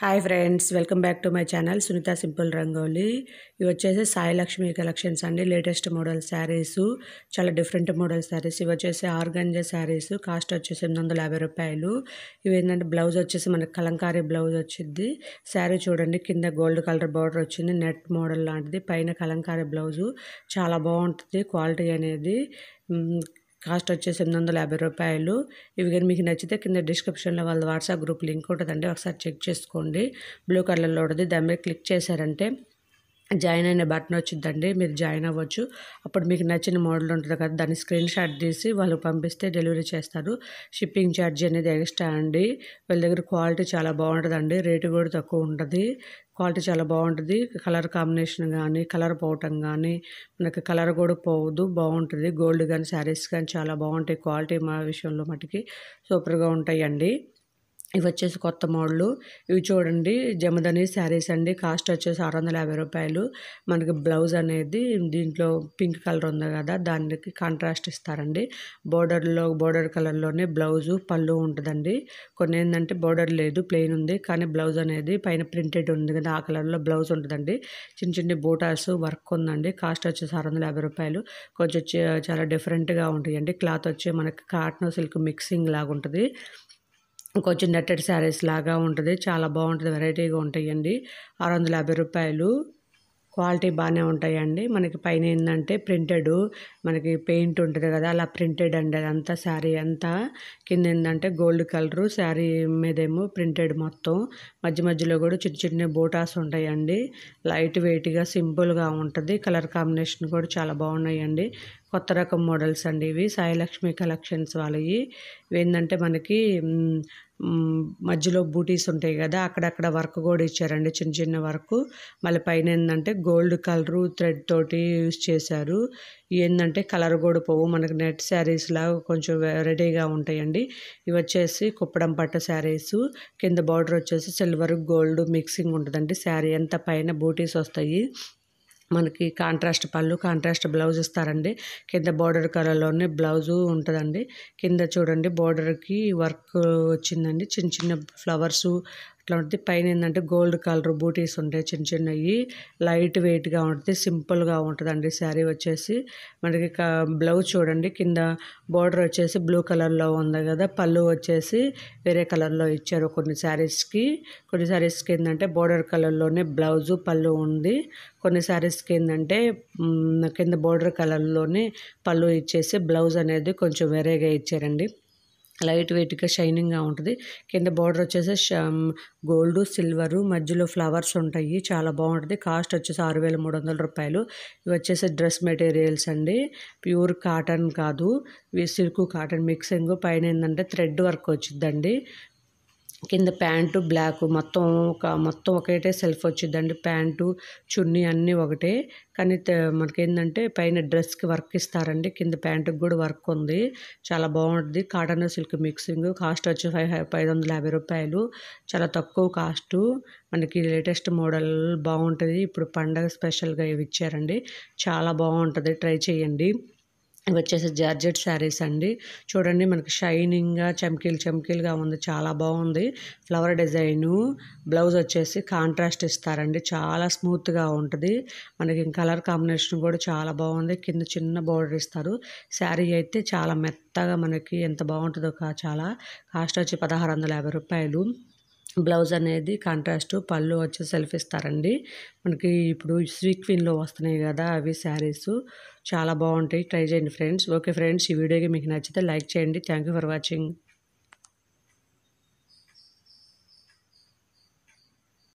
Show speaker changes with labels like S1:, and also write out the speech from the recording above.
S1: hi friends welcome back to my channel Sunitha simple rangoli ఇవి వచ్చేసి Sai Lakshmi collections అండి లేటెస్ట్ మోడల్ శారీస్ చాలా డిఫరెంట్ మోడల్ శారీస్ ఇవి వచ్చేసి ఆర్గంజా శారీస్ కాస్ట్ వచ్చేసి ఎనిమిది వందల యాభై రూపాయలు ఇవి ఏంటంటే బ్లౌజ్ వచ్చేసి మనకి కలంకారీ బ్లౌజ్ వచ్చింది శారీ చూడండి కింద గోల్డ్ కలర్ బార్డర్ వచ్చింది నెట్ మోడల్ లాంటిది పైన కలంకారీ బ్లౌజు చాలా బాగుంటుంది క్వాలిటీ అనేది కాస్ట్ వచ్చేసి ఎనిమిది వందల యాభై రూపాయలు ఇవి కానీ మీకు నచ్చితే కింద డిస్క్రిప్షన్లో వాళ్ళ వాట్సాప్ గ్రూప్ లింక్ ఉంటుందండి ఒకసారి చెక్ చేసుకోండి బ్లూ కలర్లో ఉంటుంది దాని మీద క్లిక్ చేశారంటే జాయిన్ అయిన బటన్ వచ్చిందండి మీరు జాయిన్ అవ్వచ్చు అప్పుడు మీకు నచ్చిన మోడల్ ఉంటుంది కదా దాన్ని స్క్రీన్ షాట్ తీసి వాళ్ళు పంపిస్తే డెలివరీ చేస్తారు షిప్పింగ్ ఛార్జీ అనేది ఎక్స్ట్రా అండి వీళ్ళ దగ్గర క్వాలిటీ చాలా బాగుంటుందండి రేటు కూడా తక్కువ ఉంటుంది క్వాలిటీ చాలా బాగుంటుంది కలర్ కాంబినేషన్ కానీ కలర్ పోవటం కానీ మనకి కలర్ కూడా పోవద్దు బాగుంటుంది గోల్డ్ కానీ శారీస్ కానీ చాలా బాగుంటాయి క్వాలిటీ మా విషయంలో మటుకి సూపర్గా ఉంటాయండి ఇవి వచ్చేసి కొత్త మోడలు ఇవి చూడండి జమదని శారీస్ అండి కాస్ట్ వచ్చేసి ఆరు వందల యాభై రూపాయలు మనకి బ్లౌజ్ అనేది దీంట్లో పింక్ కలర్ ఉంది కదా దానికి కాంట్రాస్ట్ ఇస్తారండి బోర్డర్లో బోర్డర్ కలర్లోనే బ్లౌజు పళ్ళు ఉంటుందండి కొన్ని ఏంటంటే బోర్డర్ లేదు ప్లెయిన్ ఉంది కానీ బ్లౌజ్ అనేది పైన ప్రింటెడ్ ఉంది కదా ఆ కలర్లో బ్లౌజ్ ఉంటుందండి చిన్న చిన్న బూటాస్ వర్క్ ఉందండి కాస్ట్ వచ్చేసి ఆరు వందల యాభై రూపాయలు కొంచెం చాలా డిఫరెంట్గా ఉంటాయండి క్లాత్ వచ్చి మనకి కాటన్ సిల్క్ మిక్సింగ్ లాగా ఉంటుంది కొంచెం నెట్టెడ్ శారీస్ లాగా ఉంటుంది చాలా బాగుంటుంది వెరైటీగా ఉంటాయండి ఆరు వందల యాభై రూపాయలు క్వాలిటీ బాగానే ఉంటాయండి మనకి పైన ఏంటంటే ప్రింటెడ్ మనకి పెయింట్ ఉంటుంది కదా అలా ప్రింటెడ్ అండి అదంతా శారీ అంతా కింద ఏంటంటే గోల్డ్ కలరు శారీ మీదేమో ప్రింటెడ్ మొత్తం మధ్య మధ్యలో కూడా చిన్న చిన్న బోటాస్ ఉంటాయండి లైట్ వెయిట్గా సింపుల్గా ఉంటుంది కలర్ కాంబినేషన్ కూడా చాలా బాగున్నాయండి కొత్త రకం మోడల్స్ అండి ఇవి సాయిలక్ష్మి కలెక్షన్స్ వాళ్ళవి ఏంటంటే మనకి మధ్యలో బూటీస్ ఉంటాయి కదా అక్కడక్కడ వర్క్ కూడా ఇచ్చారండి చిన్న చిన్న వర్క్ మళ్ళీ పైన ఏంటంటే గోల్డ్ కలరు థ్రెడ్ తోటి యూజ్ చేశారు ఏంటంటే కలర్ కూడా పోవు మనకి నెట్ శారీస్ లాగా కొంచెం రెడీగా ఉంటాయండి ఇవి వచ్చేసి కుప్పడం పట్ట శారీస్ కింద బార్డర్ వచ్చేసి సిల్వర్ గోల్డ్ మిక్సింగ్ ఉంటుందండి శారీ అంతా పైన బూటీస్ వస్తాయి మనకి కాంట్రాస్ట్ పళ్ళు కాంట్రాస్ట్ బ్లౌజ్ ఇస్తారండి కింద బార్డర్ కలర్లోనే బ్లౌజు ఉంటుందండి కింద చూడండి బార్డర్కి వర్క్ వచ్చిందండి చిన్న చిన్న ఫ్లవర్సు ఇట్లా ఉంటుంది పైన ఏంటంటే గోల్డ్ కలర్ బూటీస్ ఉంటాయి చిన్న చిన్నవి లైట్ వెయిట్గా ఉంటుంది సింపుల్గా ఉంటుందండి శారీ వచ్చేసి మనకి బ్లౌజ్ చూడండి కింద బార్డర్ వచ్చేసి బ్లూ కలర్లో ఉంది కదా పళ్ళు వచ్చేసి వేరే కలర్లో ఇచ్చారు కొన్ని శారీస్కి కొన్ని శారీస్కి ఏంటంటే బార్డర్ కలర్లోనే బ్లౌజు పళ్ళు ఉంది కొన్ని శారీస్కి ఏంటంటే కింద బార్డర్ కలర్లోనే పళ్ళు ఇచ్చేసి బ్లౌజ్ అనేది కొంచెం వేరేగా ఇచ్చారండి లైట్ వెయిట్గా షైనింగ్గా ఉంటుంది కింద బార్డర్ వచ్చేసి గోల్డ్ సిల్వర్ మధ్యలో ఫ్లవర్స్ ఉంటాయి చాలా బాగుంటుంది కాస్ట్ వచ్చేసి ఆరు వేల మూడు వందల రూపాయలు ఇవి వచ్చేసి డ్రెస్ మెటీరియల్స్ అండి ప్యూర్ కాటన్ కాదు ఇవి సిల్క్ కాటన్ మిక్సింగ్ పైన ఏంటంటే థ్రెడ్ వర్క్ వచ్చిందండి కింద ప్యాంటు బ్లాక్ మొత్తం ఒక మొత్తం ఒకటే సెల్ఫ్ వచ్చిందండి ప్యాంటు చున్నీ అన్నీ ఒకటే కానీ మనకేంటంటే పైన డ్రెస్కి వర్క్ ఇస్తారండి కింద ప్యాంటుకి కూడా వర్క్ ఉంది చాలా బాగుంటుంది కాటన్ సిల్క్ మిక్సింగ్ కాస్ట్ వచ్చి ఫైవ్ ఐదు వందల యాభై రూపాయలు చాలా తక్కువ కాస్టు మనకి లేటెస్ట్ మోడల్ బాగుంటుంది ఇప్పుడు పండగ స్పెషల్గా ఇవి ఇచ్చారండి చాలా బాగుంటుంది ట్రై చేయండి ఇవి వచ్చేసి జార్జెట్ శారీస్ అండి చూడండి మనకి షైనింగ్గా చమ్కీలు చమ్కీలుగా ఉంది చాలా బాగుంది ఫ్లవర్ డిజైను బ్లౌజ్ వచ్చేసి కాంట్రాస్ట్ ఇస్తారండి చాలా స్మూత్గా ఉంటుంది మనకి కలర్ కాంబినేషన్ కూడా చాలా బాగుంది కింద చిన్న బోర్డర్ ఇస్తారు శారీ అయితే చాలా మెత్తగా మనకి ఎంత బాగుంటుందో చాలా కాస్ట్ వచ్చి పదహారు వందల యాభై రూపాయలు బ్లౌజ్ అనేది కాంట్రాస్ట్ పళ్ళు వచ్చి సెల్ఫ్ ఇస్తారండి మనకి ఇప్పుడు స్వీట్ క్వీన్లో వస్తున్నాయి కదా అవి శారీస్ చాలా బాగుంటాయి ట్రై చేయండి ఫ్రెండ్స్ ఓకే ఫ్రెండ్స్ ఈ వీడియోకి మీకు నచ్చితే లైక్ చేయండి థ్యాంక్ ఫర్ వాచింగ్